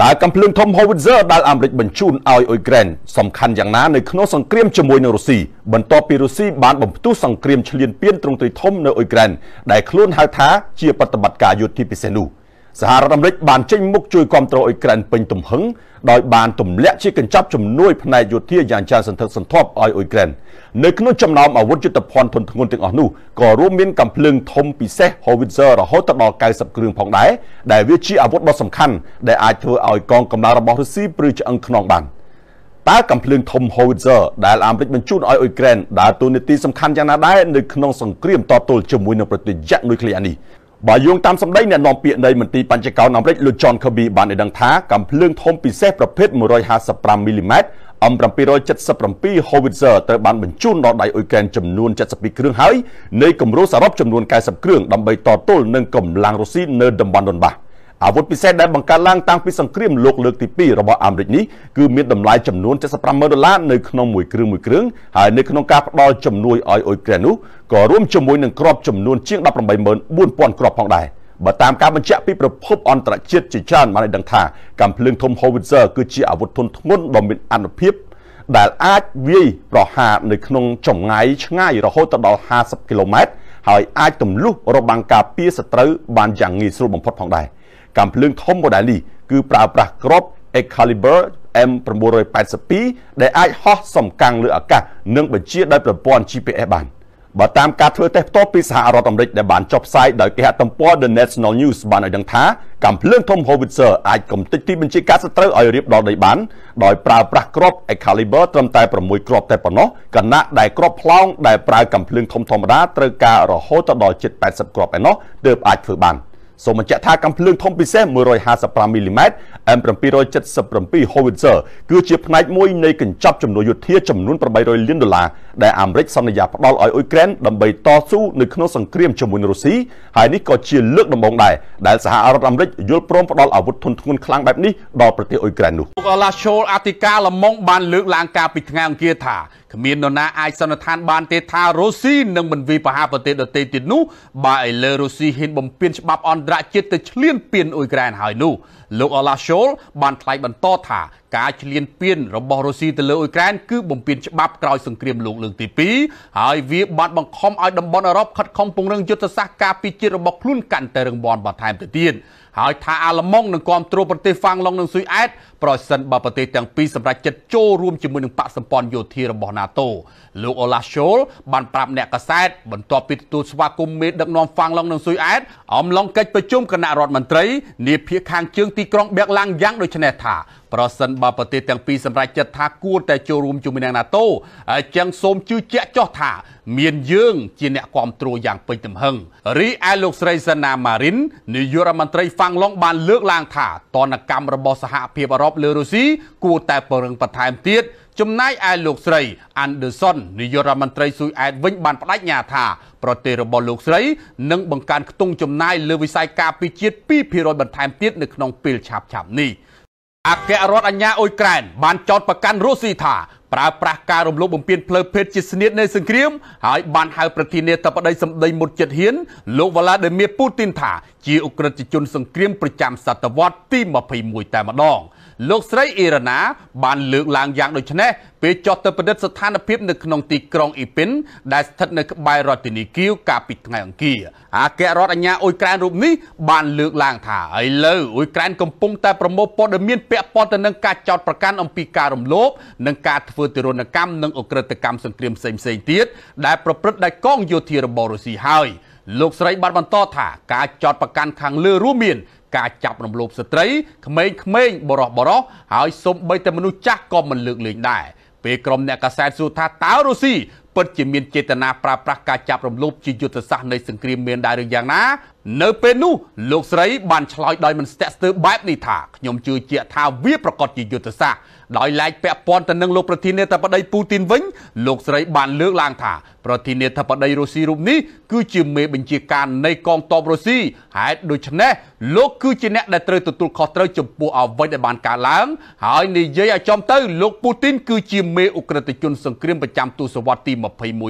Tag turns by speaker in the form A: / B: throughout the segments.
A: តើកំភ្លើងធំ Howitzer ដែលអាមេរិកបញ្ជូនឲ្យអ៊ុយក្រែនសំខាន់យ៉ាងណានៅក្នុងសង្គ្រាមជាមួយនឹងរុស្ស៊ីបន្ទាប់ពីរុស្ស៊ីបានបំផ្ទុះសង្គ្រាមឈ្លានពានទ្រង់ទ្រាយធំនៅអ៊ុយក្រែនដែលខ្លួនហៅថាជាបប្រតិបត្តិការយោធាពិសេសនោះ។សហរដ្ឋអាមេរិកបានចេញមុខជួយគ្រប់គ្រងអ៊ុយក្រែនពេញទំហឹងដោយបានទម្លាក់ជាកញ្ចប់ជំនួយផ្នែកយោធាយ៉ាងច្រើនសន្ធឹកសន្ធាប់ឲ្យអ៊ុយក្រែននៅក្នុងចំណោមអាវុធយុទ្ធភ័ណ្ឌធនធ្ងន់ទាំងអស់នោះក៏រួមមានកាំភ្លើងធំពិសេស Howitzer រហូតដល់90គ្រឿងផងដែរដែលវាជាអាវុធដ៏សំខាន់ដែលអាចធ្វើឲ្យកងកម្លាំងរបស់រុស្ស៊ីព្រឺឆ្អឹងខ្នងបានតើកំភ្លើងធំ Howitzer ដែលអាមេរិកបញ្ជូនឲ្យអ៊ុយក្រែនដើរតួនាទីសំខាន់យ៉ាងណាដែរនៅក្នុងសង្គ្រាមតទល់ជាមួយនឹងប្រទេសយក្សនុយក្លេអ៊ែរនេះបើយោងតាមសម្ដីអ្នកនាំពាក្យនៃមន្ទីរបញ្ចកោណអាមេរិកលោក John Kirby បានឲ្យដឹងថាកំភ្លើងធំពិសេសប្រភេទ155មីលីម៉ែត្រ M777 Howitzer ត្រូវបានបញ្ជូនដល់ដៃអ៊ុយក្រែនចំនួន72គ្រឿងហើយនៃគម្រោងសរុបចំនួន90គ្រឿងដើម្បីតទល់នឹងកម្លាំងរុស្ស៊ីនៅតំបន់ដុនបាសអាវុធពិសេសដែលបង្កើតឡើងតាំងពីសង្គ្រាមលោកលើកទី2របស់អាមេរិកនេះគឺមានតម្លៃចំនួន75,000ដុល្លារនៅក្នុងមួយគ្រឿងមួយគ្រឿងហើយនៅក្នុងការផ្ដល់ជំនួយឲ្យអ៊ុយក្រែននោះក៏រួមជាមួយនឹងក្របចំនួនជាង184000គ្រាប់ផងដែរបើតាមការបញ្ជាក់ពីប្រភពអន្តរជាតិជាច្រើនបានដឹងថាកាំភ្លើងធំ Howitzer គឺជាអាវុធធុនធ្ងន់ដ៏មានអនុភាពដែលអាចវាយប្រហារនៅក្នុងចម្ងាយឆ្ងាយរហូតដល់50គីឡូម៉ែត្រហើយអាចទម្លុះរបាំងការពារសត្រូវបានយ៉ាងងាយស្រួលបំផុតផងដែរ។កាំភ្លើងធំម៉ូដែលនេះគឺប្រើប្រាស់ក្រប Excalibur M982 ដែលអាចហោះសំកាំងលើអាកាសនិងបញ្ជាដោយប្រព័ន្ធ GPS បានបើតាមការធ្វើតេស្តផ្ទាល់ពីសហរដ្ឋអាមេរិកដែលបានចុះផ្សាយដោយគេហទំព័រ The National News បានឲ្យដឹងថាកាំភ្លើងធំ Howitzer អាចកំទេចទីបញ្ជាការសត្រូវឲ្យរៀបដល់ដីបានដោយប្រើប្រាស់គ្រាប់ Excalibur ត្រឹមតែ6គ្រាប់តែប៉ុណ្ណោះគណៈដែលគ្រាប់ផ្លោងដែលប្រើកាំភ្លើងធំធម្មតាត្រូវការរហូតដល់ជិត80គ្រាប់ឯណោះទើបអាចធ្វើបាន។សូមបញ្ជាក់ថាកាំភ្លើងធំពិសេស155មីលីម៉ែត្រ M777 Howitzer គឺជាផ្នែកមួយនៃកញ្ចប់ជំនួយយោធាចំនួន800លានដុល្លារដែលអាមេរិកសន្យាផ្ដល់ឲ្យអ៊ុយក្រែនដើម្បីតស៊ូនៅក្នុងសង្គ្រាមជាមួយរុស្ស៊ីហើយនេះក៏ជាលើកដំបូងដែរដែលសហរដ្ឋអាមេរិកយល់ព្រមផ្ដល់អាវុធធនធ្ងន់ខ្លាំងបែបនេះដល់ប្រទេសអ៊ុយក្រែននោះល
B: ោកឡាឈូលអធិការលំងបានលើកឡើងការពីថ្ងៃអង្គារថាគ្មាននរណាអាចសន្និដ្ឋានបានទេថារុស្ស៊ីនឹងមិនវិបហាប្រទេសដទៃទៀតនោះបើឥឡូវរុស្ស៊ីហ៊ានបំពេញច្បាប់អន្តរជាតិទៅឈ្លានពានអ៊ុយក្រែនហើយនោះលោកអូឡាសូល បានថ្លែងបន្តថាការឈ្លានពានរបស់រុស្ស៊ីទៅលើអ៊ុយក្រែនគឺបំពានច្បាប់ក្រោយសង្គ្រាមលោកលើកទី2ហើយវាបានបង្ខំឲ្យតំបន់អឺរ៉ុបខិតខំពង្រឹងយុទ្ធសាស្ត្រការពារជាតិរបស់ខ្លួនកាន់តែរឹងមាំបន្ថែមទៅទៀតហើយថាអាល្លឺម៉ង់នឹងគ្រប់គ្រងប្រទេសហ្វាំងឡុងនិងស៊ុយអែតប្រសិនបើប្រទេសទាំងពីរសម្រេចចិត្តចូលរួមជាមួយនឹងបកសម្ព័ន្ធយោធារបស់ NATO លោកអូឡាសូលបានប្រាប់អ្នកកាសែតបន្ទាប់ពីទទួលស្វាគមន៍មេដឹកនាំហ្វាំងឡុងនិងស៊ុយអែតអំឡុងកិច្ចប្រជុំគណៈរដ្ឋមន្ត្រីនាភាគខាងជើងទីទីក្រុងបេកឡាំងយ៉ាងដូចនេះថាប្រសិនបើប្រទេសទាំងពីរសម្រេចចិត្តថាគួរតែចូលរួមជាមួយនឹង NATO អញ្ចឹងសូមជឿជាក់ចោះថា មានយើងជាអ្នកគ្រប់គ្រងយ៉ាងពេញទំហឹងរីឯលោកស្រីសាណាម៉ារីននាយករដ្ឋមន្ត្រីហ្វាំងឡុងបានលើកឡើងថាតនកម្មរបស់សហភាពអឺរ៉ុបលើរុស្ស៊ីគួរតែពង្រឹងបន្ថែមទៀតចំណែកឯលោកស្រី Anderson នាយករដ្ឋមន្ត្រីស៊ុយអែតវិញបានបដិញ្ញាថាប្រទេសរបស់លោកស្រីនឹងបង្កើនខ្ទង់ចំណាយលើវិស័យការពារជាតិ2%បន្ថែមទៀតនៅក្នុងពេលឆាប់ៗនេះ។អគ្គរដ្ឋអាជ្ញាអ៊ុយក្រែនបានចោទប្រកាន់រុស្ស៊ីថាប្រើប្រាស់ការរំលោភបំពានផ្លូវភេទជាស្នៀតនៃសង្គ្រាមហើយបានហៅប្រធានាធិបតីសម្ដីមុតចិត្តហ៊ានលោកវ្លាឌីមៀពូទីនថាជាអ ுக ្រិតជនសង្គ្រាមប្រចាំសតវត្សទី21តែម្ដង។លោកស្រីអេរ៉ាណាបានលើកឡើងយ៉ាងដូចនេះពេលចុះទៅពិនិត្យស្ថានភាពនៅក្នុងទីក្រុងអ៊ីពីនដែលស្ថិតនៅក្បែររដ្ឋធានីគៀវកាលពីថ្ងៃអង្គារអគ្គរដ្ឋអាជ្ញាអ៊ុយក្រែនរូបនេះបានលើកឡើងថាឥឡូវអ៊ុយក្រែនកំពុងតែប្រមូលព័ត៌មានពាក់ព័ន្ធទៅនឹងការចោទប្រកាន់អំពីការរំលោភនិងការធ្វើទារុណកម្មនិងអក្រិតកម្មសង្គ្រាមផ្សេងៗទៀតដែលប្រព្រឹត្តដោយកងយោធារបស់រុស្ស៊ីហើយ លោកស្រីបានបន្តថាការចោតប្រកាន់ខាងលើរួមមានការចាប់រំលោភស្ត្រីក្មេងៗបរោះបរោះហើយសូម្បីតែមនុស្សចាស់ក៏មិនលើកលែងដែរពេលក្រុមអ្នកកាសែតសួរថាតើរុស្ស៊ីពិតជាមានចេតនាប្រើប្រាស់ការចាប់រំលោភជាយុទ្ធសាស្ត្រនៃសង្គ្រាមមានដែរឬយ៉ាងណានៅពេលនោះលោកស្រីបានឆ្លើយដោយមិនស្ទាក់ស្ទើរបែបនេះថាខ្ញុំជឿជាក់ថាវាប្រកាសជាយុទ្ធសាស្ត្រដោយឡែកពាក់ព័ន្ធទៅនឹងលោកប្រធានាធិបតីពូទីនវិញលោកស្រីបានលើកឡើងថាប្រធានាធិបតីរុស្ស៊ីរូបនេះគឺជាមេបញ្ជាការនៃកងទ័ពរុស្ស៊ីហេតុដូច្នេះលោកគឺជាអ្នកដែលត្រូវទទួលខុសត្រូវចំពោះអ្វីដែលបានកើតឡើងហើយនិយាយឲ្យចំទៅលោកពូទីនគឺជាមេអ ுக ្រិតជនសង្គ្រាមប្រចាំទសវត្សរ៍ទី21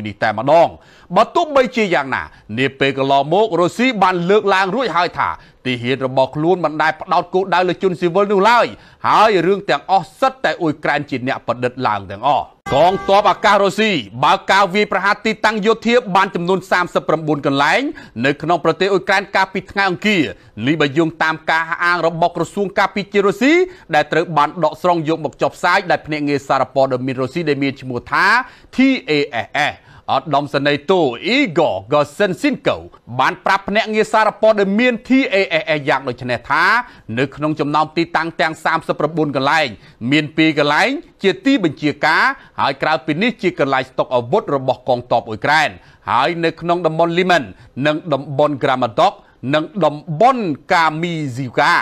B: នេះតែម្ដងបើទោះបីជាយ៉ាងណានាពេលកន្លងមករុស្ស៊ីបានលើកឡើងរួចហើយថាទីហ៊ានរបស់ខ្លួនមិនដែលផ្ដោតគោលដៅលើជនស៊ីវិលនោះឡើយហើយរឿងទាំងអស់សិតតែអ៊ុយក្រែនជាអ្នកប្រឌិតឡើងទាំងអស់កងទ័ពអាកាសរុស្ស៊ីបើកការវាយប្រហារទីតាំងយោធា បានចំនួន39កន្លែង នៅក្នុងប្រទេសអ៊ុយក្រែនកាលពីថ្ងៃអង្គារនេះបើយោងតាមការអាងរបស់ក្រសួងការពារជាតិរុស្ស៊ីដែលត្រូវបានដកស្រង់យកមកចុះផ្សាយដោយភ្នាក់ងារសារព័ត៌មានរុស្ស៊ីដែលមានឈ្មោះថា TASS ឧត្តមសេនីយ៍ទូអ៊ីហ្គោហ្គសិនស៊ីនកូបានប្រាប់ភ្នាក់ងារសារព័ត៌មាន TASS យ៉ាងដូចនេះថា នៅក្នុងចំណោមទីតាំងទាំង39កន្លែងមាន2កន្លែង ជាទីបញ្ជាការហើយក្រៅពីនេះជាកន្លែងស្តុកអាវុធរបស់កងទ័ពអ៊ុយក្រែនហើយនៅក្នុងតំបន់លីមិននិងតំបន់ក្រាម៉ាតុកនិងតំបន់កាមីស៊ីកា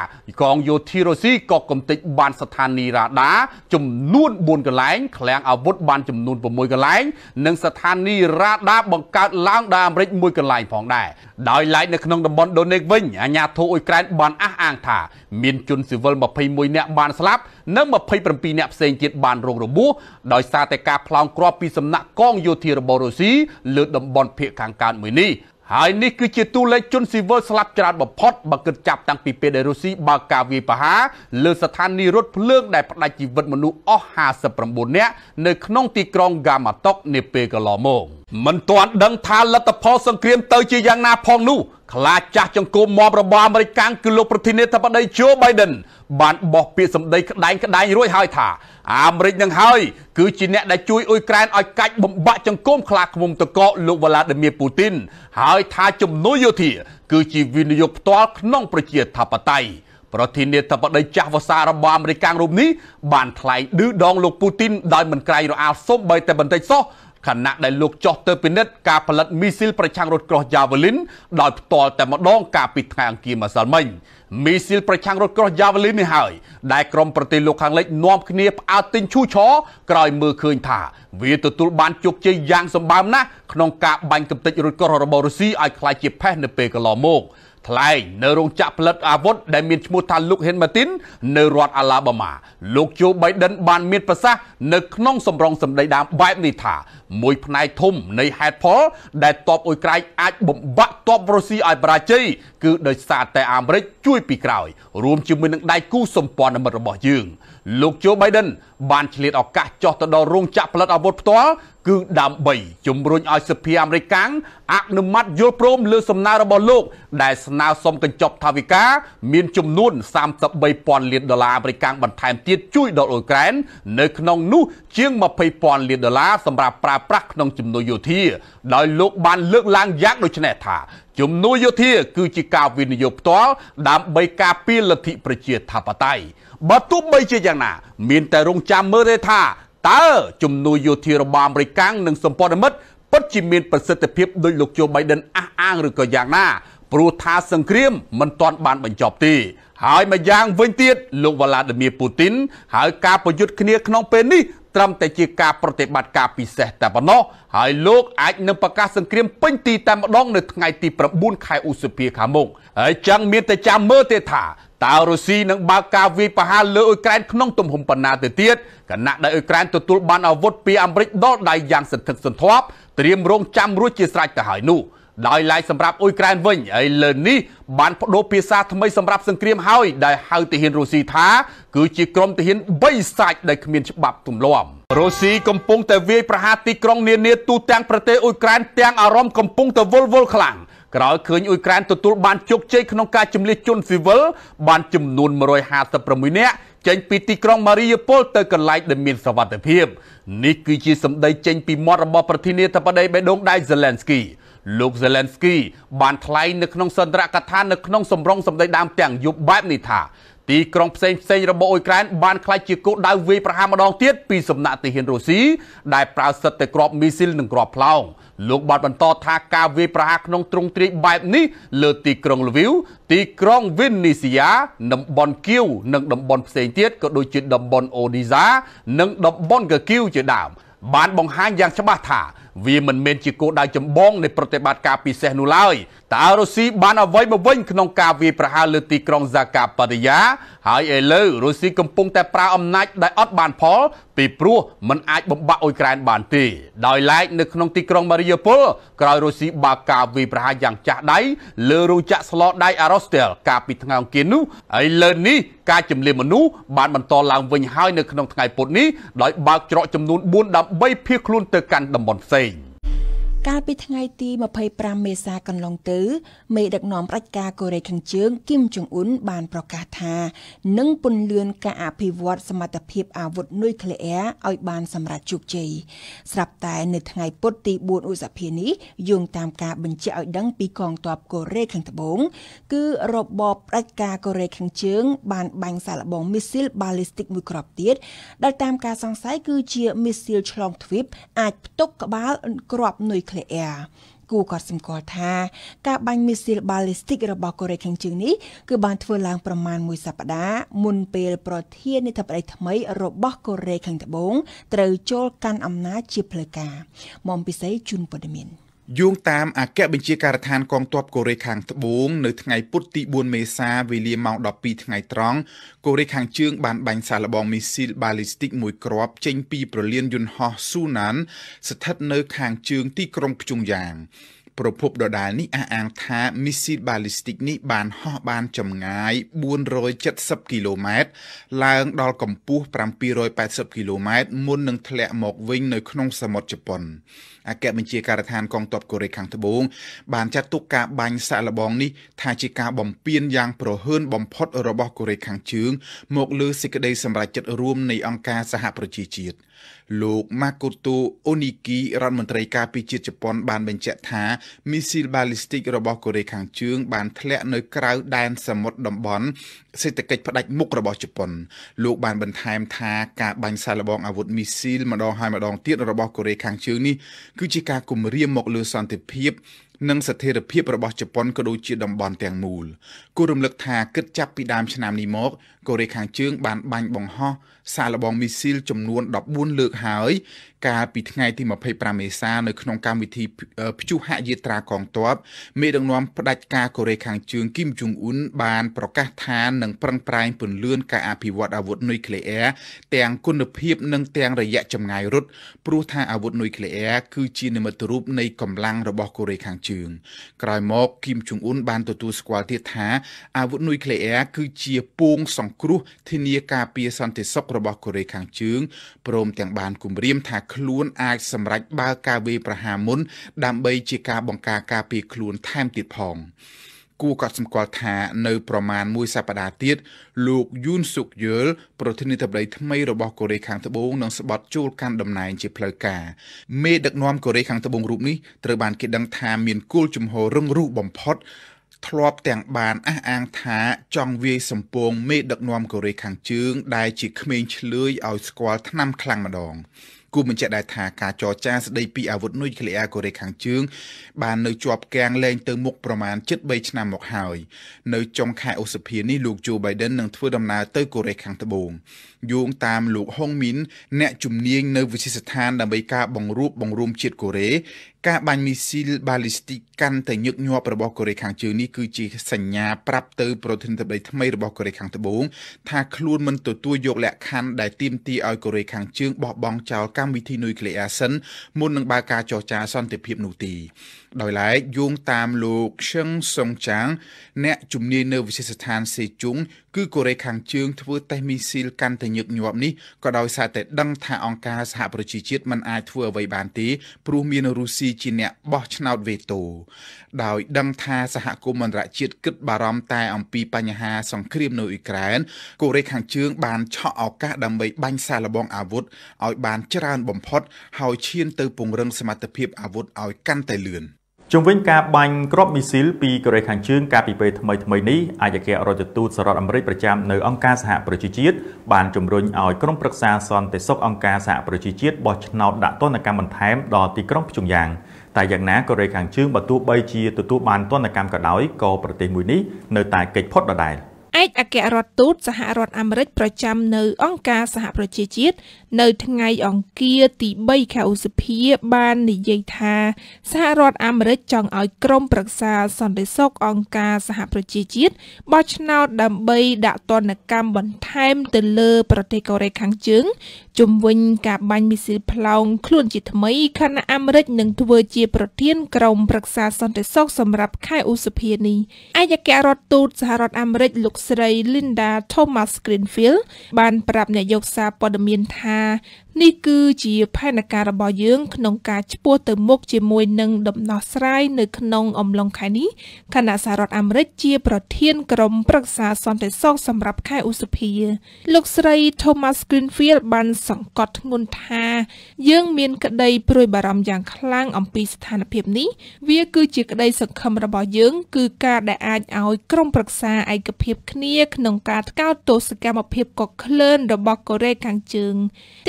B: កងយោធារុស្ស៊ីក៏កំទេចបានស្ថានីយ៍រ៉ាដាចំនួន4កន្លែងឃ្លាំងអាវុធបានចំនួន6កន្លែង និងស្ថានីយ៍រ៉ាដាបង្កើតឡើងដោយអាមេរិកមួយកន្លែងផងដែរដោយឡែកនៅក្នុងតំបន់ដូនេកវិញអាញាធិបតេយ្យអ៊ុយក្រែនបានអះអាងថាមានជនស៊ីវិល21នាក់បានស្លាប់ និង27នាក់ផ្សេងទៀតបានរងរបួសដោយសារតែការផ្លោងគ្រាប់ពីសំណាក់កងយោធារបស់រុស្ស៊ីលើតំបន់ភៀកខាងកើតមួយនេះហើយនេះគឺជាទូលេខជនស៊ីវិលស្លាប់ច្រើនបំផុតបើគិតចាប់តាំងពីពេលដែលរុស្ស៊ីបើកការវាយប្រហារលើស្ថានីយ៍រថភ្លើងដែលផ្ដាច់ជីវិតមនុស្សអស់59នាក់នៅក្នុងទីក្រុងហ្គាម៉ាតុកនាពេលកន្លងមក។មិនទាន់ដឹងថាលទ្ធផលសង្គ្រាមទៅជាយ៉ាងណាផងនោះខ្លាចចាស់ចង្គមមមរបស់អាមេរិកគឺលោកប្រធានាធិបតី Joe Biden បានបោះពាក្យសម្ដីក្តែងក្តែងរួចហើយថាអាមេរិកនឹងហើយគឺជាអ្នកដែលជួយអ៊ុយក្រែនឲ្យកាច់បំបាក់ចង្គមខ្លាឃុំតកកលោកវ្លាឌីមៀពូទីនហើយថាជំនួយយោធាគឺជាវិនិយោគផ្ទាល់ក្នុងប្រជាធិបតេយ្យប្រធានាធិបតីចាស់វសារបស់អាមេរិករូបនេះបានថ្លែងឌឺដងលោកពូទីនដោយមិនក្រៃរអាលសូម្បីតែបន្តិចសោះខណៈដែលលោកចោះទៅពិនិត្យការផលិតមីស៊ីលប្រឆាំងរថក្រោះ Javelin ដោយផ្ទាល់តែម្ដងកាលពីថ្ងៃអង្គារម្សិលមិញមីស៊ីលប្រឆាំងរថក្រោះ Javelin នេះហើយដែលក្រុមប្រទេសលោកខាងលិចនាំគ្នាផ្អើលទិញឈូឆរក្រោយមើលឃើញថាវាទទួលបានជោគជ័យយ៉ាងសម្បើមណាស់ក្នុងការបាញ់កំទេចរថក្រោះរបស់រុស្ស៊ីឲ្យក្លាយជាផេះនៅពេលកន្លងមកថ្លែងនៅរោងចក្រផលិតអាវុធដែលមានឈ្មោះថា Luke Hamilton នៅរដ្ឋ Alabama លោក Joe Biden បានមានប្រសាសន៍នៅក្នុង សម្រងសម្ដីដើមបែបនេះថា មួយផ្នែកធំនៃហេតុផល ដែលតបអ៊ុយក្រែកអាចបំបាក់តបរុស្ស៊ីឲ្យបរាជ័យគឺដោយសារតែអាមេរិកជួយពីក្រោយរួមជាមួយនឹងដៃគូសម្ព័ន្ធមិត្តរបស់យើង។លោកជូបៃដិនបានឆ្លៀតឱកាសចោះទៅដល់រោងចក្រផលិតអាវុធផ្ទាល់គឺដើម្បីជំរុញឲ្យសភាអាមេរិកអនុម័តយល់ព្រមលើសំណើរបស់លោក ដែលស្នើសុំកញ្ចប់ថវិកាមានចំនួន33,000លានដុល្លារអាមេរិកបន្ថែមទៀតជួយដល់អ៊ុយក្រែននៅក្នុងនោះជាង20,000លានដុល្លារសម្រាប់ប្រើប្រាស់ក្នុងជំនួយយោធាដោយលោកបានលើកឡើងយ៉ាងដូចនេះថាជំនួយយោធា គឺជាការវិនិយោគផ្ទាល់ដើម្បីការពារលទ្ធិប្រជាធិបតេយ្យបើទោះបីជាយ៉ាងណា មានតែរងចាំមើលទេថាតើជំនួយយោធារបស់អាមេរិកនិងសម្ព័ន្ធមិត្តពិតជាមានប្រសិទ្ធភាពដោយលោកជូបៃដិនអះអាងឬក៏យ៉ាងណាព្រោះថាសង្គ្រាមមិនទាន់បាន បញ្ចប់ទេហើយម្យ៉ាង វិញទៀតលោកវ្លាឌីមៀពូទីនហើយការប្រយុទ្ធគ្នាក្នុងពេលនេះត្រឹមតែជាការប្រតិបត្តិការពិសេសតែប៉ុណ្ណោះហើយលោកអាចនឹងប្រកាសសង្គ្រាមពេញទីតែម្ដងនៅថ្ងៃទី9ខែឧសភាខាងមុខហើយចឹងមានតែចាំមើលទេថាតើរុស្ស៊ីនឹងបើកការវាយប្រហារលើអ៊ុយក្រែនក្នុងទំហំប៉ុណ្ណាទៅទៀតគណៈដែលអ៊ុយក្រែនទទួលបានអាវុធពីអាមេរិកដល់ដៃយ៉ាងសន្ធឹកសន្ធាប់ត្រៀមរងចាំរួចជាស្រេចទៅហើយនោះដោយឡែកសម្រាប់អ៊ុយក្រែនវិញឥឡូវនេះបានបដូរភាសាថ្មីសម្រាប់សង្គ្រាមហើយដែលហៅទាហានរុស្ស៊ីថាគឺជាក្រុមទាហាន3សាច់ដែលគ្មានច្បាប់ទម្លាប់រុស្ស៊ីកំពុងតែវាយប្រហារទីក្រុងនានាទូទាំងប្រទេសអ៊ុយក្រែនទាំងអារម្មណ៍កំពុងតែវល់វល់ខ្លាំងក្រោយឃើញអ៊ុយក្រែនទទួលបានជោគជ័យក្នុងការជំនះជនស៊ីវិលបានចំនួន156នាក់ចេញពីទីក្រុងម៉ារីយ៉ាពលទៅកន្លែងដែលមានសវត្ថិភាពនេះគឺជាសម្ដីចេញពីមាត់របស់ប្រធានាធិបតីបេដុងដៃសេឡែនស្គី លោក Zelensky បានថ្លែងនៅក្នុងសន្ទរកថានៅក្នុងសម្រងសម្ដីដើមទាំងយប់បែបនេះថាទីក្រុងផ្សេងផ្សេងរបស់អ៊ុយក្រែនបានខ្លាចជាគោលដៅវាយប្រហារម្ដងទៀតពីសំណាក់ទាហានរុស្ស៊ីដែលប្រើសិទ្ធិតែគ្រាប់មីស៊ីលនិងគ្រាប់ផ្លោងលោក បានបន្តថាការវាយប្រហារក្នុង ទ្រង់ទ្រាយបែបនេះលើទីក្រុងលវីវទីក្រុងវីននីស៊ីយ៉ាតំបន់គៀវនិងតំបន់ផ្សេងទៀតក៏ដូចជាតំបន់អូឌីសា និងតំបន់កាគៀវជាដើម បានបង្ហាញយ៉ាងច្បាស់ថាវាមិនមែនជាគោលដៅចម្បងនៃប្រតិបត្តិការពិសេសនោះឡើយតើរុស្ស៊ីបានអ្វីមកវិញ ក្នុងការវាយប្រហារលើទីក្រុងហ្សាកាប៉ារីយ៉ាហើយឥឡូវរុស្ស៊ីកំពុងតែប្រើអំណាចដែលអត់បានផលពីព្រោះมันអាចបំបាក់អ៊ុយក្រែនបានទេដោយឡែកនៅ ក្នុងទីក្រុងម៉ារីយ៉ាពលក្រោយរុស្ស៊ីបើកការវាយប្រហារយ៉ាងចាស់ដៃលើរោងចក្រស្លដៃអារ៉ូស្ទែលកាលពីថ្ងៃអង្គារនោះឥឡូវនេះការជំរាបមនុស្សបាន បន្តឡើងវិញហើយនៅក្នុងថ្ងៃពុធនេះដោយបើកច្រកចំនួន4ដើម្បីភៀសខ្លួនទៅកាន់តំបន់ផ្សេង
C: កាលពីថ្ងៃទី25មេសាកន្លងទៅមេដឹកនាំផ្ដាច់ការកូរ៉េខាងជើងគីមចុងអ៊ុនបានប្រកាសថានឹងពន្យាការអភិវឌ្ឍសមត្ថភាពអាវុធនុយក្លេអ៊ែរឲ្យបានសម្រេចជោគជ័យស្រាប់តែ នៅថ្ងៃពុធទី4ឧសភានេះយោងតាមការបញ្ជាក់ឲ្យដឹងពីកងទ័ពកូរ៉េខាងត្បូងគឺរបបផ្ដាច់ការកូរ៉េខាងជើង បាន បាញ់សាកល្បងមីស៊ីលបាល់ីស្ទិកមួយគ្រាប់ទៀតដែលតាមការសង្ស័យគឺជាមីស៊ីលឆ្លងទ្វីបអាចផ្ទុកក្បាលគ្រាប់នុយគ្លេអ៊ែរគូក៏សម្គាល់ថាការបាញ់មីស៊ីលបាល់លីស្ទិករបស់កូរ៉េខាងជើងនេះគឺបានធ្វើឡើងប្រមាណមួយសប្តាហ៍មុនពេលប្រធានាធិបតីថ្មីរបស់កូរ៉េខាងត្បូងត្រូវចូលកាន់អំណាចជាផ្លូវការមុំពិសីជូនព័ត៌មាន។
D: យោងតាមអគ្គបញ្ជាការដ្ឋានកងទ័ពកូរ៉េខាងត្បូងនៅថ្ងៃពុធទី4មេសាវេលាម៉ោង12ថ្ងៃត្រង់កូរ៉េខាងជើងបានបាញ់សារល្បងមីស៊ីលបាល់ីស្ទិកមួយគ្រាប់ចេញពីប្រលានយន្តហោះស៊ូណាន ស្ថិតនៅខាងជើងទីក្រុងភ្ជុងយ៉ាង។ប្រភពដដែលនេះអះអាងថាមីស៊ីលបាលីស្ទិកនេះបានហោះបានចម្ងាយ470គីឡូម៉ែត្រឡើងដល់កម្ពស់780គីឡូម៉ែត្រមុននឹងធ្លាក់មកវិញនៅក្នុងសមុទ្រជប៉ុនអគ្គបញ្ជាការដ្ឋានកងទ័ពកូរ៉េខាងត្បូង បានចាត់ទុកការបាញ់សាក់លបងនេះថាជាការបំពានយ៉ាងប្រហើនបំផុតរបស់កូរ៉េខាងជើងមកលើសេចក្តីសម្រេចចិត្តរួមនៃអង្គការសហប្រជាជាតិលោក Makoto Oniki រដ្ឋមន្ត្រីការពារជាតិជប៉ុនបានបញ្ជាក់ថាមីស៊ីលបាលីស្ទិករបស់កូរ៉េខាងជើង បានធ្លាក់នៅក្រៅដែនសមុទ្រតំបន់សេដ្ឋកិច្ចផ្ដាច់មុខរបស់ជប៉ុនលោកបានបន្ថែមថាការបាញ់សារល្បងអាវុធមីស៊ីលម្ដងហើយម្ដងទៀតរបស់កូរ៉េខាងជើងនេះគឺជាការគំរាមមកលើសន្តិភាពនិងស្ថិរភាពរបស់ជប៉ុនក៏ដូចជាតំបន់ទាំងមូលគួររំលឹកថាគិតចាប់ពីដើមឆ្នាំនេះមកកូរ៉េខាងជើងបានបាញ់បង្ហោះសារល្បងមីស៊ីល ចំនួន14លើកហើយកាលពីថ្ងៃទី25មេសា នៅក្នុងកម្មវិធីព្យុហយាត្រាកងទ័ពមេដឹកនាំផ្ដាច់ការកូរ៉េខាងជើងគីមជុងអ៊ុនបានប្រកាសថានឹងប្រឹងប្រែងពន្លឿនការអភិវឌ្ឍអាវុធនុយក្លេអ៊ែរទាំងគុណភាពនិងទាំងរយៈចម្ងាយរត់ព្រោះថាអាវុធនុយក្លេអ៊ែរគឺជានិមិត្តរូបនៃកម្លាំងរបស់កូរ៉េខាងជើងជើងក្រោយមកគីមជុងអ៊ុនបានទទួលស្គាល់ទៀតថា អាវុធនុយក្លេអ៊ែរគឺជាពងសង្គ្រោះធានាការពារសន្តិសុខរបស់កូរ៉េខាងជើងព្រមទាំងបានគម្រាមថាខ្លួនអាចសម្រេចបើកការវាយប្រហារមុន ដើម្បីជាការបង្ការការពារខ្លួនថែមទៀតផង។គួរកត់សម្គាល់ថានៅប្រមាណមួយសប្តាហ៍ទៀតលោកយូនសុកយុលប្រធានាធិបតីថ្មីរបស់កូរ៉េខាងត្បូងនឹងស្បត់ចូលកាន់តំណែងជាផ្លូវការមេដឹកនាំកូរ៉េខាងត្បូងរូបនេះត្រូវបានគេដឹងថាមានគោលជំហររឹងរូសបំផុតធ្លាប់ទាំងបានអះអាងថាចង់វាយសម្ពងមេដឹកនាំកូរ៉េខាងជើង ដែលជាក្មេងឆ្លើយឲ្យស្គាល់ឆ្នាំខ្លាំងម្ដងគូបញ្ជាក់ដែរថាការចរចាស្ដីពីអាវុធនុយក្លេអ៊ែរកូរ៉េខាងជើងបាននៅជាប់កាំងលែងទៅមុខប្រមាណជិត3ឆ្នាំមកហើយនៅចុងខែឧសភានេះលោកជូបៃដិននឹងធ្វើដំណើរទៅកូរ៉េខាងត្បូងយោងតាមលោកហុងមីនអ្នកជំនាញនៅវិទ្យាស្ថានដើម្បីការបង្រួបបង្រួមជាតិកូរ៉េការបាញ់មីស៊ីលបាល់ីស្ទិកកាន់តែញឹកញាប់របស់កូរ៉េខាងជើងនេះគឺជាសញ្ញាប្រាប់ទៅប្រធានាធិបតីថ្មីរបស់កូរ៉េខាងត្បូងថាខ្លួនមិនទទួលយកលក្ខខណ្ឌដែលទាមទារឲ្យកូរ៉េខាងជើងបោះបង់ចោលកម្មវិធីនុយក្លេអ៊ែរសិនមុននឹងបើកការចរចាសន្តិភាពនោះទេដោយឡែកយោងតាមលោកឈឹងសុងចាង អ្នកជំនាញនៅវិទ្យាស្ថាន សេជុងគឺកូរ៉េខាងជើងធ្វើតេស្តមីស៊ីលកាន់តែញឹកញាប់នេះក៏ដោយសារតែដឹងថាអង្គការសហប្រជាជាតិមិនអាចធ្វើអ្វីបានទេព្រោះមានរុស្ស៊ីជាអ្នកបោះឆ្នោតវេតូដោយដឹងថាសហគមន៍អន្តរជាតិគិតបារម្ភតែអំពីបញ្ហាសង្គ្រាមនៅអ៊ុយក្រែនកូរ៉េខាងជើងបានឆក់ឱកាសដើម្បីបាញ់សារលបងអាវុធឲ្យបានច្រើនបំផុតហើយឈានទៅពង្រឹងសមត្ថភាពអាវុធឲ្យកាន់តែលឿន។ជំវិញការបាញ់គ្រាប់មីស៊ីលពីកូរ៉េ
B: ខាងជើងកាលពីពេលថ្មីថ្មីនេះអាយកៈរដ្ឋទូតសហរដ្ឋអាមេរិកប្រចាំនៅអង្គការសហប្រជាជាតិបានជំរុញឲ្យក្រុមប្រឹក្សាសន្តិសុខអង្គការសហប្រជាជាតិបោះឆ្នោតដាក់ទណ្ឌកម្មបន្ថែមដល់ទីក្រុងភ្ជុងយ៉ាងតែយ៉ាងណាកូរ៉េខាងជើងបើទោះបីជាទទួលបានទណ្ឌកម្មក៏ដោយក៏ប្រទេសមួយនេះនៅតែកិច្ចផុតដដែល។
E: ឯកអគ្គរដ្ឋទូតសហរដ្ឋអាមេរិកប្រចាំនៅអង្គការសហប្រជាជាតិនៅថ្ងៃអង្គារទី3ខែឧសភាបាននិយាយថាសហរដ្ឋអាមេរិកចង់ឲ្យក្រុមប្រឹក្សាសន្តិសុខអង្គការសហប្រជាជាតិបោះឆ្នោតដើម្បីដាក់ទណ្ឌកម្មបន្ថែមទៅលើប្រទេសកូរ៉េខាងជើងជំវិញការបាញ់មីស៊ីលផ្លោងខ្លួនជាថ្មីខណៈអាមេរិកនឹងធ្វើជាប្រធានក្រុមប្រឹក្សាសន្តិសុខសម្រាប់ខែឧសភានេះឯកអគ្គរដ្ឋទូតសហរដ្ឋអាមេរិកលោកស្រី Linda Thomas Greenfield បានប្រាប់អ្នកយកសារព័ត៌មានថានេះគឺជាផែនការរបស់យើងក្នុងការឆ្ពោះទៅមុខជាមួយនឹងដំណោះស្រាយនៅក្នុង អំឡុងខែនេះគណៈសហរដ្ឋអាមេរិកជា ប្រធានក្រុម ប្រឹក្សាសន្តិសុខសម្រាប់ខែឧសភា លោកស្រី Thomas Greenfield បានសង្កត់ធ្ងន់ថាយើង មានក្តីព្រួយបារម្ភយ៉ាងខ្លាំងអំពីស្ថានភាពនេះវាគឺជាក្តីសង្ឃឹមរបស់យើង គឺ ការដែលអាចឲ្យក្រុមប្រឹក្សាឯកភាពគ្នាក្នុងការថ្កោលទោសកម្មភាពកកឃ្លើនរបស់កូរ៉េខាងជើង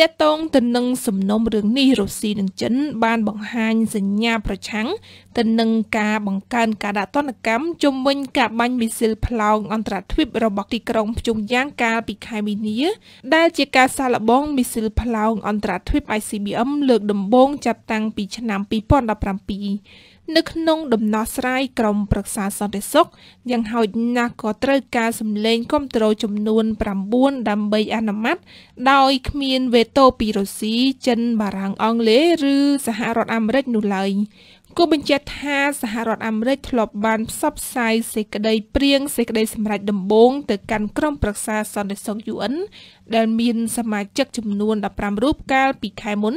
E: តេតតងទៅនឹងសំណុំរឿងនេះរុស្ស៊ីនិងចិន បានបង្ហាញសញ្ញាប្រឆាំងទៅនឹងការបង្កើនការដាក់ទណ្ឌកម្មជំវិញការបាញ់មីស៊ីលផ្លោងអន្តរទ្វីបរបស់ទីក្រុងភ្ជុងយ៉ាងកាលពីខែមីនា ដែលជាការសាកល្បងមីស៊ីលផ្លោងអន្តរទ្វីប ICBM លើកដំបូងចាប់តាំងពីឆ្នាំ2017នៅក្នុងដំណោះស្រាយក្រមប្រឹក្សាសន្តិសុខយ៉ាងហោចណាស់ក៏ត្រូវការសម្លេងគ្រប់ត្រូលចំនួន9ដើម្បីអនុម័តដោយគ្មានវេតូពីរុស្ស៊ីចិនបារាំងអង់គ្លេសឬសហរដ្ឋអាមេរិកនោះឡើយគូបញ្ជាក់ថាសហរដ្ឋអាមេរិកធ្លាប់បានផ្សព្វផ្សាយសេចក្តីព្រៀងសេចក្តីសម្រេចដំបូង ទៅកាន់ក្រុមប្រឹក្សាសន្តិសុខ UN ដែលមានសមាជិក ចំនួន15រូបកាលពីខែមុន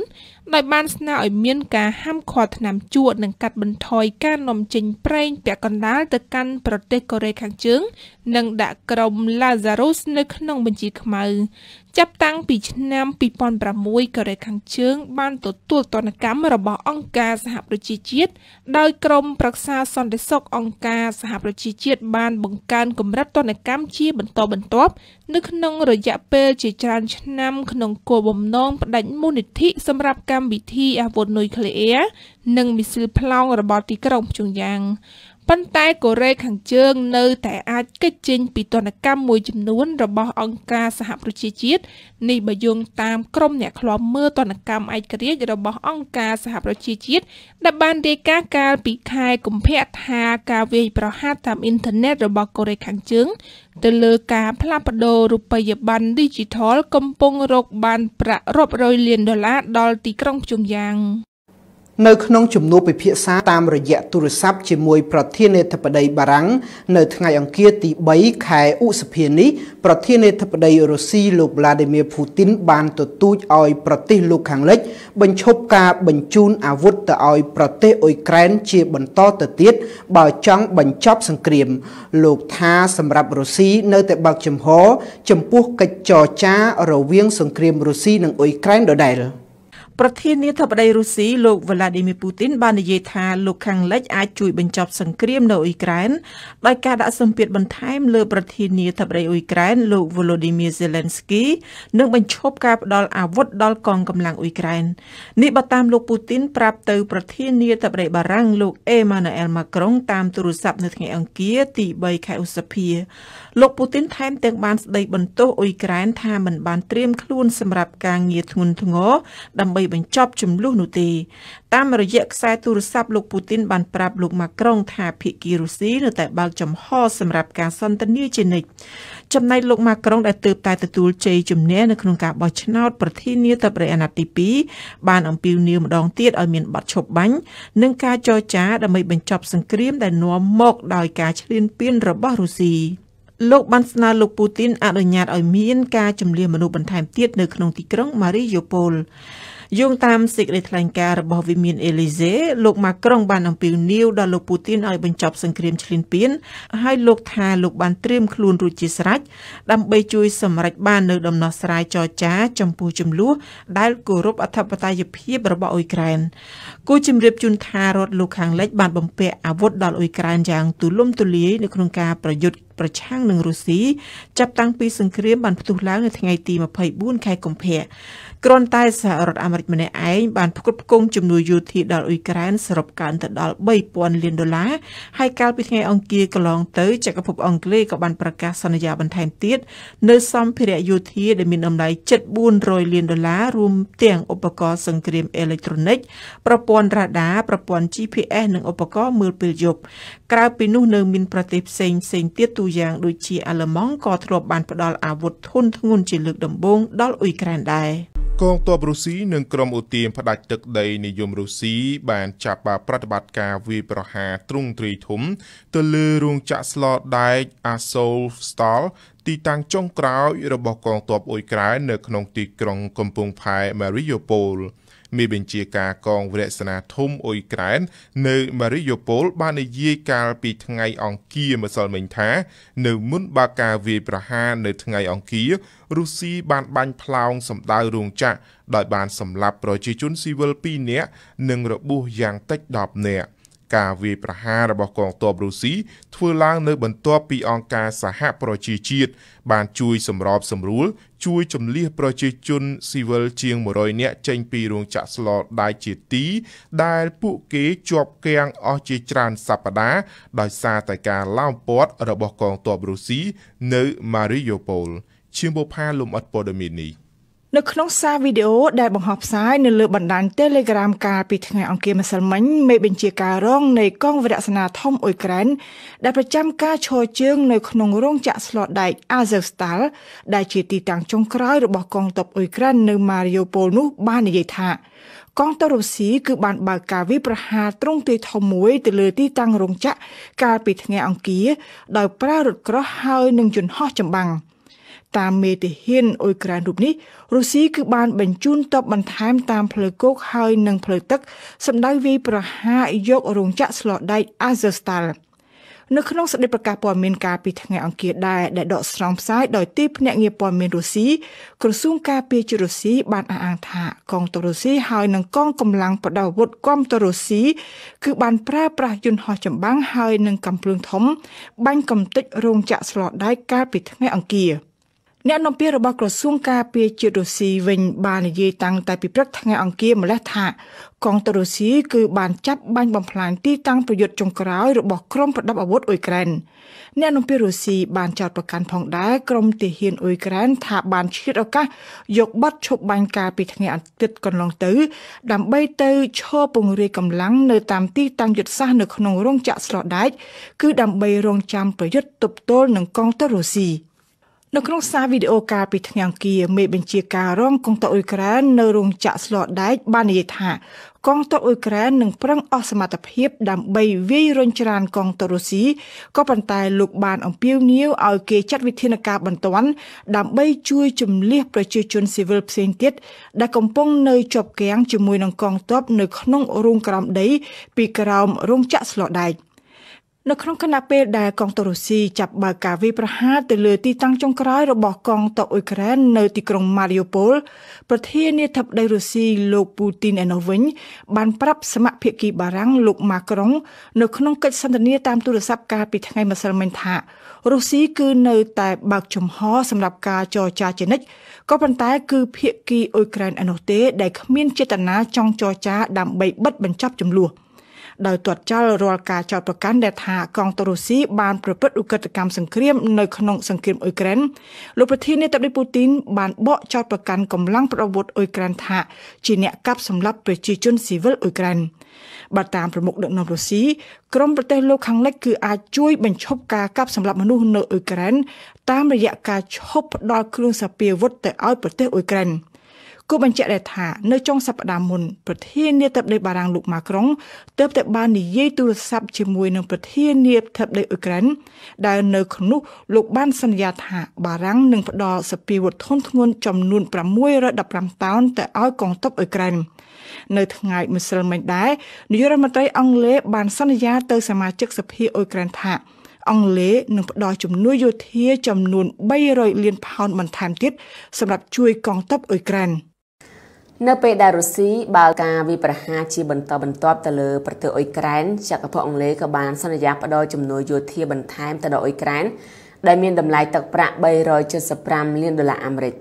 E: ដោយបានស្នើឲ្យមានការហាមឃាត់ថ្នាំជក់និងកាត់បន្ថយការនាំចេញប្រេងពាក់កណ្ដាលទៅកាន់ប្រទេសកូរ៉េខាងជើង និងដាក់ក្រុម Lazarus នៅក្នុងបញ្ជីខ្មៅចាប់តាំងពីឆ្នាំ2006កូរ៉េខាងជើង បានទទួលទណ្ឌកម្មរបស់អង្គការសហប្រជាជាតិដោយក្រុមប្រឹក្សាសន្តិសុខអង្គការសហប្រជាជាតិបានបង្កើនកម្រិតទណ្ឌកម្មជាបន្តបន្ទាប់នៅក្នុងរយៈពេលជាច្រើនឆ្នាំក្នុងគោលបំណងផ្ដាច់មូលនិធិសម្រាប់កម្មវិធីអាវុធនុយក្លេអ៊ែរនិងមីស៊ីលប្លង់របស់ទីក្រុងព្យុងយ៉ាងប៉ុន្តែកូរ៉េខាងជើងនៅតែអាចកិច្ចចេញពីទណ្ឌកម្មមួយចំនួនរបស់អង្គការសហប្រជាជាតិនេះបើយោងតាមក្រមអ្នកឃ្លាំមើលទណ្ឌកម្មឯករាជ្យរបស់អង្គការសហប្រជាជាតិដែលបានរាយការណ៍កាលពីខែកុម្ភៈថាការវាយប្រហារតាមអ៊ីនធឺណិតរបស់កូរ៉េខាងជើង ទៅលើការផ្លាស់ប្តូររូបិយប័ណ្ណ Digital កំពុងរកបានប្រាក់រាប់រយលានដុល្លារដល់ទីក្រុងព្យុងយ៉ាង
C: នៅក្នុងជំនួបពិភាក្សាតាមរយៈទូរស័ព្ទជាមួយប្រធានាធិបតីបារាំងនៅថ្ងៃអង្គារទី3ខែឧសភានេះប្រធានាធិបតីរុស្ស៊ីលោក Vladimir Putin បានទទូចឲ្យប្រទេសលោកខាងលិចបញ្ឈប់ការបញ្ជូនអាវុធទៅឲ្យប្រទេសអ៊ុយក្រែនជាបន្តទៅទៀតបើចង់បញ្ចប់សង្គ្រាមលោកថាសម្រាប់រុស្ស៊ីនៅតែបើកចំហចំពោះកិច្ចចរចារវាងសង្គ្រាមរុស្ស៊ីនិងអ៊ុយក្រែនដដែល។ប្រធានាធិបតីរុស្ស៊ីលោក Vladimir Putin បាននិយាយថាលោកខាងលិចអាចជួយបញ្ចប់សង្គ្រាមនៅអ៊ុយក្រែនដោយការដាក់សម្ពាធបន្ថែមលើប្រធានាធិបតីអ៊ុយក្រែនលោក Volodymyr Zelensky និងបញ្ឈប់ការផ្តល់អាវុធដល់កងកម្លាំងអ៊ុយក្រែននេះបើតាមលោក Putin ប្រាប់ទៅប្រធានាធិបតីបារាំងលោក Emmanuel Macron តាមទូរស័ព្ទនៅថ្ងៃអង្គារទី3ខែឧសភាលោកពូទីនថែមទាំងបានស្ដីបន្ទោសអ៊ុយក្រែនថាមិនបានត្រៀមខ្លួនសម្រាប់ការងារធ្ងន់ធ្ងរដើម្បីបញ្ចប់ចំនួននោះទេ តាមរយៈខ្សែទូរស័ព្ទលោកពូទីនបានប្រាប់លោកម៉ាក្រុងថាភៀកគីរុស៊ីនៅតែបើកចំហសម្រាប់ការសន្ទនាជានិច្ចចំណែកលោកម៉ាក្រុងដែលទើបតែទទួលជ័យជំនះនៅក្នុងការបោះឆ្នោតប្រធានាធិបតីអាណត្តិទី2បានអំពាវនាវម្ដងទៀតឲ្យមានបទឈប់បាញ់និងការចរចាដើម្បីបញ្ចប់សង្គ្រាម ដែលនាំមកដោយការឈ្លានពានរបស់រុស្ស៊ី។លោកបានស្នើលោកពូទីនអនុញ្ញាតឲ្យមានការជំនឿមនុស្សបន្ថែមទៀតនៅក្នុងទីក្រុងម៉ារីយ៉ូប៉ូលយោងតាមសេចក្តីថ្លែងការណ៍របស់វិមានអេលីសេលោកម៉ាក្រុងបានអំពាវនាវដល់លោកពូទីនឲ្យបញ្ចប់សង្គ្រាមឈ្លានពានហើយលោកថាលោកបានត្រៀមខ្លួនរួចជាស្រេចដើម្បីជួយ សម្រេចបាននូវដំណោះស្រាយចរចាចំពោះចំនួនដែលគោរពអធិបតេយ្យភាពរបស់អ៊ុយក្រែនគូជំរាបជូនថារដ្ឋលោកខាងលិចបានបំពាក់អាវុធដល់អ៊ុយក្រែនយ៉ាងទូលំទូលាយនៅក្នុងការប្រយុទ្ធប្រឆាំងនឹងរុស្ស៊ីចាប់តាំងពីសង្គ្រាមបានផ្ទុះឡើងនៅថ្ងៃទី24ខែកុម្ភៈគ្រាន់តែសហរដ្ឋអាមេរិកម្នាក់ឯងបានផ្គត់ផ្គង់ជំនួយយោធាដល់អ៊ុយក្រែនសរុបកើនទៅដល់3000លានដុល្លារហើយកាលពីថ្ងៃអង្គារកន្លងទៅចក្រភពអង់គ្លេសក៏បានប្រកាសសន្យាបន្ថែមទៀតនៅសម្ភារៈយោធាដែលមានតម្លៃ7400លានដុល្លាររួមទាំងឧបករណ៍សង្គ្រាមអេឡិចត្រូនិកប្រព័ន្ធរ៉ាដាប្រព័ន្ធ GPS និងឧបករណ៍មើលពេលយប់ក្រៅពីនោះនៅមានប្រទេសផ្សេងផ្សេងទៀតទូយ៉ាងដូចជាអាល្លឺម៉ង់ក៏ធ្លាប់បានផ្ដល់អាវុធធនធ្ងន់ជាលើកដំបូងដល់អ៊ុយក្រែនដែរ
F: កងទ័ពរុស្ស៊ីនិងក្រុមឧទាមផ្ដាច់ទឹកដីនិយមរុស្ស៊ីបានចាប់បាប្រតិបត្តិការវាយប្រហារទ្រង់ទ្រីធំទៅលើរោងចក្រស្លដែក Azov Stal ទីតាំងចុងក្រោយរបស់កងទ័ពអ៊ុយក្រែននៅក្នុងទីក្រុងកំពង់ផែ Mariupol មេបញ្ជាការកងវរសេនាធំអ៊ុយក្រែននៅម៉ារីយ៉ូប៉ូលបាននិយាយកាលពីថ្ងៃអង្គារម្សិលមិញថា នៅមុនបើកការវាយប្រហារនៅថ្ងៃអង្គាររុស្ស៊ីបានបាញ់ផ្លោងសម្ដៅរោងចក្រដោយបានសម្លាប់ប្រជាជនស៊ីវិល2នាក់និងរបួសយ៉ាងតិច10នាក់ការវាយប្រហាររបស់កងទ័ពរុស្ស៊ីធ្វើឡើងនៅបន្ទាប់ពីអង្គការសហប្រជាជាតិបានជួយសម្របសម្រួលជួយជំលះប្រជាជនស៊ីវិលជាង100នាក់ចេញពីរោងចក្រស្លដៃជាទី ដែលពួកគេជាប់គាំងអស់ជាច្រើនសប្តាហ៍ដោយសារតែការឡោមព័ទ្ធរបស់កងទ័ពរុស្ស៊ីនៅ Mariupol ឈៀងបុផាលំអិតព័ត៌មាននេះ
G: នៅក្នុងសារវីដេអូដែលបង្ហោះផ្សាយនៅលើបណ្ដាញ Telegram កាលពីថ្ងៃអង្គារម្សិលមិញមេបញ្ជាការរងនៃកងវីរសេនាធំអ៊ុយក្រែនដែលប្រចាំការឈរជើងនៅក្នុងរោងចក្រស្លដែក Azovstal ដែលជាទីតាំងចុងក្រោយរបស់កងទ័ពអ៊ុយក្រែននៅ Mariupol នោះ បាននិយាយថា កងទ័ពរុស្ស៊ីគឺបានបើកការវាយប្រហារទ្រង់ទ្រាយធំមួយទៅលើទីតាំងរោងចក្រកាលពីថ្ងៃអង្គារដោយប្រើរថក្រោះហើយនឹងយន្តហោះចម្បាំង។តាមមេតិហ៊ានអ៊ុយក្រែនរូបនេះរុស្ស៊ីគឺបាន បញ្ជូនទ័ពបន្ថែមតាម ផ្លូវគោកហើយនិងផ្លូវទឹក សម្ដៅវាយប្រហារយករោងចក្រស្លដែក Azovstal នៅក្នុងសេចក្តីប្រកាសព័ត៌មានការពីថ្ងៃអង្គារដែរដែលដកស្រង់ផ្សាយដោយទីភ្នាក់ងារព័ត៌មានរុស្ស៊ីក្រសួងការពារជាតិរុស្ស៊ីបានអះអាងថាកងទ័ពរុស្ស៊ីហើយនិងកងកម្លាំងប្រដាប់អាវុធគាំទ្ររុស្ស៊ីគឺបានប្រើប្រាស់យន្តហោះចម្បាំងហើយនិងកាំភ្លើងធំ បាញ់កំទេចរោងចក្រស្លដែកកាលពីថ្ងៃអង្គារ។អ្នកនាំពាក្យរបស់ក្រសួងការពារជាតិរុស្ស៊ីវិញបាននិយាយតាំងតែពីព្រឹកថ្ងៃអង្គារម្លេះថា កងទ័ពរុស្ស៊ីគឺ បានចាប់បាញ់បំផ្លាញទីតាំងប្រយុទ្ធចុងក្រោយរបស់ក្រុមប្រដាប់អាវុធអ៊ុយក្រែនអ្នកនាំពាក្យរុស្ស៊ីបានចោទប្រកាន់ផងដែរក្រុមទាហានអ៊ុយក្រែន ថាបានឆ្លៀតឱកាសយកបាត់ឈប់បាញ់ការពីថ្ងៃអាទិត្យកន្លងទៅ ដើម្បីទៅឈរពង្រាយកម្លាំងនៅតាមទីតាំងយុទ្ធសាស្ត្រនៅក្នុងរោងចក្រស្រោដែកគឺដើម្បីរងចាំប្រយុទ្ធទប់ទល់នឹងកងទ័ពរុស្ស៊ី។នៅក្នុងសារវីដេអូកាលពីថ្ងៃអង្គារមេបញ្ជាការរងកងទ័ពអ៊ុយក្រែននៅរោងចក្រស្លដែកបាននិយាយថា កងទ័ពអ៊ុយក្រែននឹងប្រឹងអស់សមត្ថភាពដើម្បីវាយរញច្រានកងទ័ពរុស្ស៊ីក៏ប៉ុន្តែលោកបានអំពាវនាវឲ្យគេចាត់វិធានការបន្ទាន់ដើម្បីជួយជំលះប្រជាជនស៊ីវិលផ្សេងទៀតដែលកំពុងនៅជាប់គាំងជាមួយនឹងកងទ័ពនៅក្នុងរូងក្រំដីពីក្រោមរោងចក្រស្លដែក។នៅក្នុងគណៈពេលដែលកងទ័ពរុស្ស៊ីចាប់បើកការវាយប្រហារទៅលើទីតាំងចុងក្រោយរបស់កងទ័ពអ៊ុយក្រែននៅទីក្រុងម៉ារីយ៉ូប៉ូលប្រធានាធិបតីរុស្ស៊ីលោកពូទីនឯនោះវិញបានប្រាប់សមាភិកីបារាំងលោកម៉ាក្រុង នៅក្នុងកិច្ចសន្ទនាតាមទូរស័ព្ទកាលពីថ្ងៃម្សិលមិញថារុស្ស៊ីគឺនៅតែបើកចំហសម្រាប់ការចរចាជានិច្ចក៏ប៉ុន្តែគឺភាគីអ៊ុយក្រែនឯនោះទេដែលគ្មានចេតនាចង់ចរចាដើម្បីបិទបញ្ចប់ចំនួនដោយទាត់ចោលរាល់ការចោទប្រកាន់ដែលថាកងទ័ពរុស្ស៊ីបានប្រព្រឹត្តឧក្រិដ្ឋកម្មសង្គ្រាមនៅក្នុងសង្គ្រាមអ៊ុយក្រែនលោកប្រធាននាយដ្ឋមន្ត្រីពូទីនបានបកចោទប្រកាន់កម្លាំងប្រដាប់អាវុធអ៊ុយក្រែនថាជាអ្នកកាប់សម្លាប់ប្រជាជនស៊ីវិលអ៊ុយក្រែនបើតាមប្រមុខដឹកនាំរុស្ស៊ីក្រមប្រទេសលោកខាងលិចគឺអាចជួយបញ្ឈប់ការកាប់សម្លាប់មនុស្សនៅអ៊ុយក្រែនតាមរយៈការឈប់ផ្ដល់គ្រឿងសាពាវុធទៅឲ្យប្រទេសអ៊ុយក្រែន។គូបញ្ជាក់ដែរថានៅចុងសប្តាហ៍មុនប្រធានាធិបតីបារាំងលោកម៉ាក្រុងទើបតែបាននិយាយទូរស័ព្ទជាមួយនឹងប្រធានាធិបតីអ៊ុយក្រែនដែលនៅក្នុងនោះលោកបានសន្យាថា បារាំងនឹងផ្ដល់សពាវធនធ្ងន់ចំនួន615តោនទៅឲ្យកងទ័ពអ៊ុយក្រែននៅថ្ងៃម្សិលមិញដែរនាយករដ្ឋមន្ត្រីអង់គ្លេសបានសន្យាទៅសមាជិកសភាអ៊ុយក្រែនថាអង់គ្លេសនឹងផ្ដល់ជំនួយយោធាចំនួន300លានផោនបន្ថែមទៀតសម្រាប់ជួយកងទ័ពអ៊ុយក្រែន។
C: នៅពេលដែលរុស្ស៊ីបើកការវិប្រហារជាបន្តបន្ទាប់ទៅលើប្រទេសអ៊ុយក្រែនចក្រភពអង់គ្លេសក៏បានសន្យាផ្តល់ជំនួយយោធាបន្ថែមទៅដល់អ៊ុយក្រែនដែលមានតម្លៃទឹកប្រាក់375លានដុល្លារអាមេរិក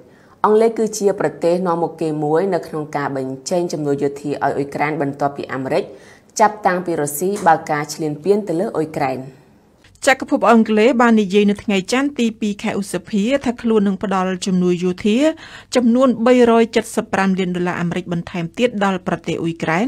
C: អង់គ្លេសគឺជាប្រទេសនាំមុខគេមួយនៅក្នុងការបញ្ចេញជំនួយយោធាឲ្យអ៊ុយក្រែនបន្ទាប់ពីអាមេរិកចាប់តាំងពីរុស្ស៊ីបើកការឈ្លានពានទៅលើអ៊ុយក្រែន។ចក្រភពអង់គ្លេសបាននិយាយនៅថ្ងៃច័ន្ទទី2ខែឧសភាថាខ្លួននឹងផ្ដល់ជំនួយយោធាចំនួន375លានដុល្លារអាមេរិកបន្ថែមទៀតដល់ប្រទេសអ៊ុយក្រែន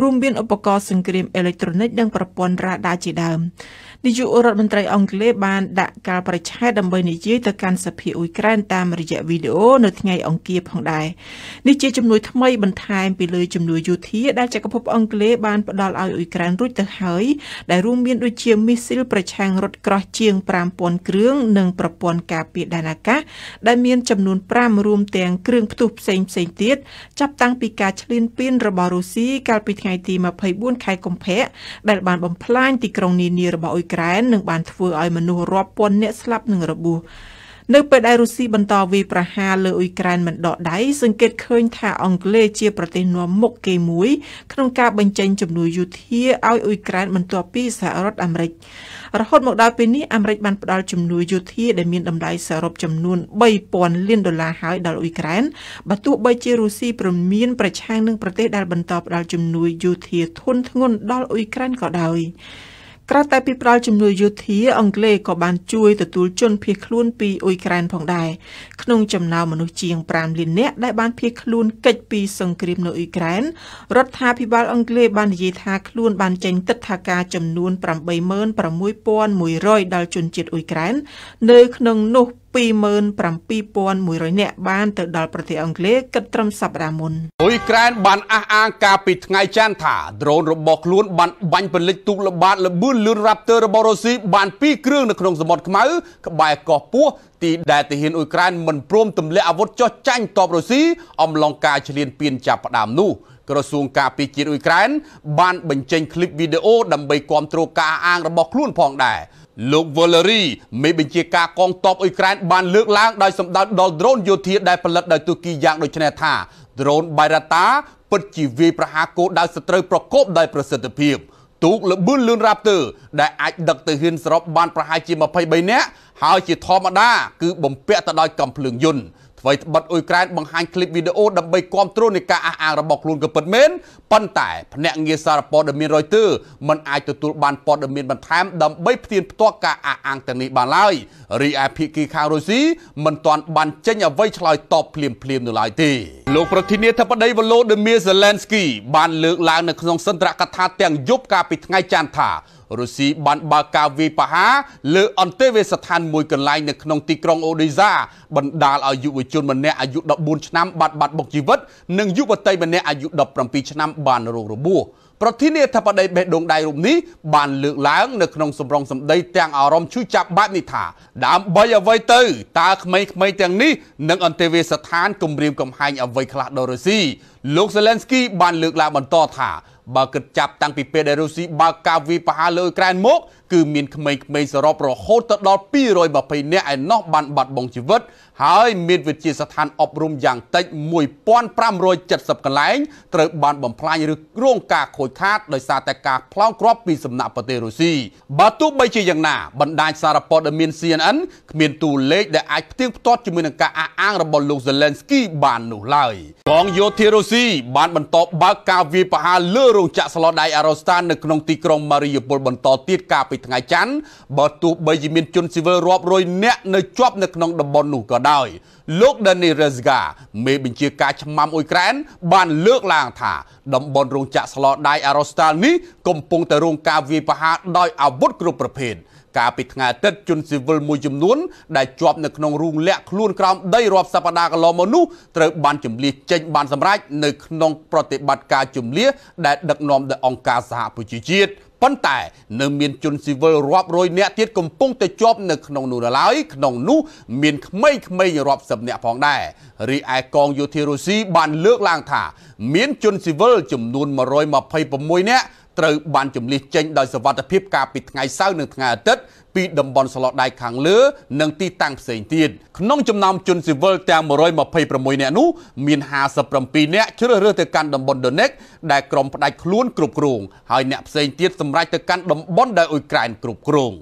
C: រួមមានឧបករណ៍សង្គ្រាមអេឡិចត្រូនិកនិងប្រព័ន្ធរ៉ាដាជាដើម។នាយករដ្ឋមន្ត្រីអង់គ្លេសបានដាក់ការប្រឆេទដើម្បីនិយាយទៅកាន់សភាអ៊ុយក្រែនតាមរយៈវីដេអូនៅថ្ងៃអង្គារផងដែរនេះជាជំនួយថ្មីបន្ថែមពីលើជំនួយយោធាដែលចក្រភពអង់គ្លេសបានផ្ដល់ឲ្យអ៊ុយក្រែនរួចទៅហើយដែលរួមមានដូចជាមីស៊ីលប្រឆាំងរថក្រោះជាង5000គ្រឿងនិងប្រព័ន្ធការពារដែនអាកាសដែលមានចំនួន5រួមទាំងគ្រឿងផ្ទុះផ្សេងផ្សេងទៀតចាប់តាំងពីការឈ្លានពានរបស់រុស្ស៊ីកាលពីថ្ងៃទី24ខែកុម្ភៈដែលបានបំផ្លាញទីក្រុងនានារបស់អ៊ុយក្រែននឹងបានធ្វើឲ្យមនុស្សរាប់ពាន់នាក់ស្លាប់នឹងរបួសនៅពេលដែលរុស្ស៊ីបន្តវាយប្រហារលើអ៊ុយក្រែនមិនដកដៃសង្កេតឃើញថាអង់គ្លេសជាប្រទេសនាំមុខគេមួយក្នុងការបញ្ចេញជំនួយយោធាឲ្យអ៊ុយក្រែនបន្ទាប់ពីសហរដ្ឋអាមេរិករហូតមកដល់ពេលនេះអាមេរិកបានផ្ដល់ជំនួយយោធាដែលមានតម្លៃសរុបចំនួន3000លានដុល្លារហើយដល់អ៊ុយក្រែនបើទោះបីជារុស្ស៊ីប្រមានប្រឆាំងនឹងប្រទេសដែលបន្តផ្ដល់ជំនួយយោធាធនធ្ងន់ដល់អ៊ុយក្រែនក៏ដោយ។ក្រៅតែពីផ្ដល់ជំនួយយោធាអង់គ្លេសក៏បានជួយទទួលជនភៀសខ្លួនពីអ៊ុយក្រែនផងដែរក្នុងចំណោមមនុស្សជាង5លាននាក់ដែលបានភៀសខ្លួនគេចពីសង្គ្រាមនៅអ៊ុយក្រែនរដ្ឋាភិបាលអង់គ្លេសបាននិយាយថាខ្លួនបានចេញទឹកថាការចំនួន86100ដល់ជនជាតិអ៊ុយក្រែននៅក្នុងនោះ27,100នាក់បានទៅដល់ប្រទេសអង់គ្លេសគិតត្រឹមសប្តាហ៍មុន
B: អ៊ុយក្រែនបានអះអាងកាលពីថ្ងៃច័ន្ទថាដ្រូនរបស់ខ្លួនបានបាញ់ពន្លិចទូកល្បាតល្បឿនលឿន Raptor របស់រុស្ស៊ីបាន2គ្រឿងនៅក្នុងសមុទ្រខ្មៅក្បែរកោះពស់ទីដែលទាហានអ៊ុយក្រែនមិនព្រមទម្លាក់អាវុធចោះចាញ់តបរុស្ស៊ីអំឡុងការឈ្លានពានចាប់ផ្ដើមនោះ ក្រសួងការពារជាតិអ៊ុយក្រែន បានបញ្ចេញคลิปវីដេអូដើម្បីគាំទ្រការអាងរបស់ខ្លួនផងដែរលោក Valery មេបញ្ជាការកងទ័ពអ៊ុយក្រែនបានលើកឡើងដោយសម្ដៅដល់ drone យោធាដែលផលិតដោយទូគីយ៉ាងដូចនេះថា drone Bayraktar ពិតជាវាយប្រហារគោលដៅសត្រូវប្រកបដោយប្រសិទ្ធភាពទូកលបឿនលឿនរ៉ាប់ទ័រដែលអាចដឹកទៅហ៊ានសរុបបានប្រហែលជា23នាក់ហើយជាធម្មតាគឺបំពាក់ទៅដោយកំភ្លើងយន្តថ្មីត្បិតអ៊ុយក្រែនបង្ហាញឃ្លីបវីដេអូដើម្បីគ្រប់គ្រងនៃការអះអាងរបស់ខ្លួនក៏ពិតមែនប៉ុន្តែភ្នាក់ងារសារព័ត៌មានរយទ័រមិនអាចទទួលបានព័ត៌មានបន្ថែមដើម្បីផ្ទៀងផ្ទាត់ការអះអាងទាំងនេះបានឡើយរីឯភាគីខាងរុស្ស៊ីមិនទាន់បានចេញអ្វីឆ្លើយតបភ្លាមភ្លាមនៅឡើយទេលោកប្រធានាធិបតីវ៉ូឡូឌីមៀសេឡែនស្គីបានលើកឡើងនៅក្នុងសន្ទរកថាទាំងយប់កាលពីថ្ងៃច័ន្ទថារុស្ស៊ីបានបើកការវាយប្រហារលើអន្តេវាសស្ថានមួយកន្លែងនៅក្នុងទីក្រុងអូដេសាបណ្ដាលឲ្យយុវជនម្នាក់អាយុ14ឆ្នាំបាត់បាត់បង់ជីវិតនិងយុវតីម្នាក់អាយុ17ឆ្នាំបានរងរបួសប្រធានាធិបតីបេះដូងដៃរូបនេះបានលើកឡើងនៅក្នុងសម្រងសម្ដីទាំងអារម្មណ៍ឈឺចាប់បែបនេះថា ដើម្បីអ្វីទៅតើក្មេងៗទាំងនេះនឹងអន្តេវាសស្ថានគម្រាមកំហែងអ្វីខ្លះដល់រុស្ស៊ីលោកសេឡែនស្គីបានលើកឡើងបន្តថាបើគិតចាប់តាំងពីពេលដែលរុស្ស៊ីបើកការវាយប្រហារលើអ៊ុយក្រែនមក គឺមានក្មេងៗសរុបរហូតទៅដល់220នាក់ឯណោះបានបាត់បង់ជីវិត ហើយមានវិទ្យាស្ថានអប់រំយ៉ាងតិច1570កន្លែងត្រូវបានបំផ្លាញឬរងការខូចខាតដោយសារតែការផ្លោងគ្រាប់ពីសំណាក់ប្រទេសរុស្ស៊ីបើទោះបីជាយ៉ាងណាបណ្ដាញសារព័ត៌មាន CNN គ្មានតួលេខដែលអាចផ្ទៀងផ្ទាត់ជាមួយនឹងការអះអាងរបស់លោក Zelensky បាននោះឡើយបងយោធារុស្ស៊ី RUC បានបន្តបើកការវាយប្រហារលើរោងចក្រស្លដៃអារ៉ូស្តាននៅក្នុងទីក្រុងម៉ារីយ៉ាពលបន្តទៀតកាលពីថ្ងៃច័ន្ទបើទោះបីជាមានជនស៊ីវិលរាប់រយនាក់នៅជាប់នៅក្នុងតំបន់នោះក៏ដោយលោក Dani Rezga មេបញ្ជាការឆ្មាំអ៊ុយក្រែនបានលើកឡើងថាតំបន់រោងចក្រស្លដៃអារ៉ូស្តាននេះកំពុងតែរងការវាយប្រហារដោយអាវុធគ្រប់ប្រភេទកាលពីថ្ងៃអាទិត្យជនស៊ីវិលមួយចំនួនដែលជាប់នៅក្នុងរូងលាក់ខ្លួនក្រោមដីរាប់សប្តាហ៍កន្លងមកនោះត្រូវបានជំលះចេញបានសម្រេចនៅក្នុងប្រតិបត្តិការជំលះដែលដឹកនាំដោយអង្គការសហប្រជាជាតិប៉ុន្តែ នៅមានជនស៊ីវិលរាប់រយនាក់ទៀតកំពុងតែជាប់នៅក្នុងនោះឡើយក្នុងនោះមានក្មេងៗរាប់សិបនាក់ផងដែររីឯកងយោធារុស្ស៊ីបានលើកឡើងថា មានជនស៊ីវិលចំនួន126នាក់ត្រូវបានចម្លៀសចេញដោយសវត្ថភាពកាលពីថ្ងៃសៅរ៍និងថ្ងៃអាទិត្យពីតំបន់ស្លដៃខាងលើនិងទីតាំងផ្សេងទៀតក្នុងចំណោមជនស៊ីវិលទាំង126នាក់នោះមាន57នាក់ជ្រើសរើសទៅកាន់តំបន់ដូណេកដែលក្រុមផ្ដាច់ខ្លួនគ្រប់គ្រងហើយអ្នកផ្សេងទៀតសម្រេចទៅកាន់តំបន់ដែលអ៊ុយក្រែនគ្រប់គ្រង។